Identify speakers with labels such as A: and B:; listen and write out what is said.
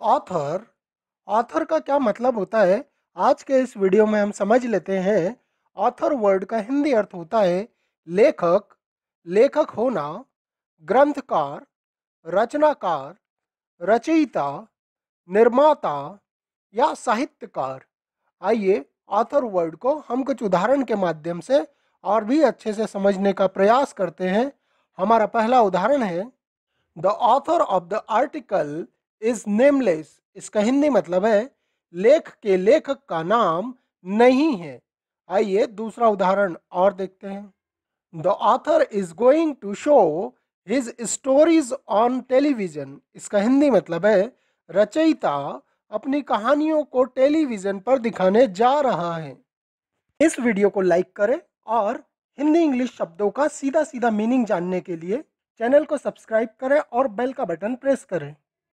A: author author का क्या मतलब होता है आज के इस वीडियो में हम समझ लेते हैं ऑथर वर्ड का हिंदी अर्थ होता है लेखक लेखक होना ग्रंथकार रचनाकार रचयिता निर्माता या साहित्यकार आइए ऑथर वर्ड को हम कुछ उदाहरण के माध्यम से और भी अच्छे से समझने का प्रयास करते हैं हमारा पहला उदाहरण है the author of the article is nameless इसका हिंदी मतलब है लेख के लेखक का नाम नहीं है आइए दूसरा उदाहरण और देखते हैं the author is going to show his stories on television इसका हिंदी मतलब है रचयिता अपनी कहानियों को टेलीविजन पर दिखाने जा रहा है इस वीडियो को लाइक करें और हिंदी इंग्लिश शब्दों का सीधा सीधा मीनिंग जानने के लिए चैनल को सब्सक्राइब करें और बेल का बटन प्रेस करें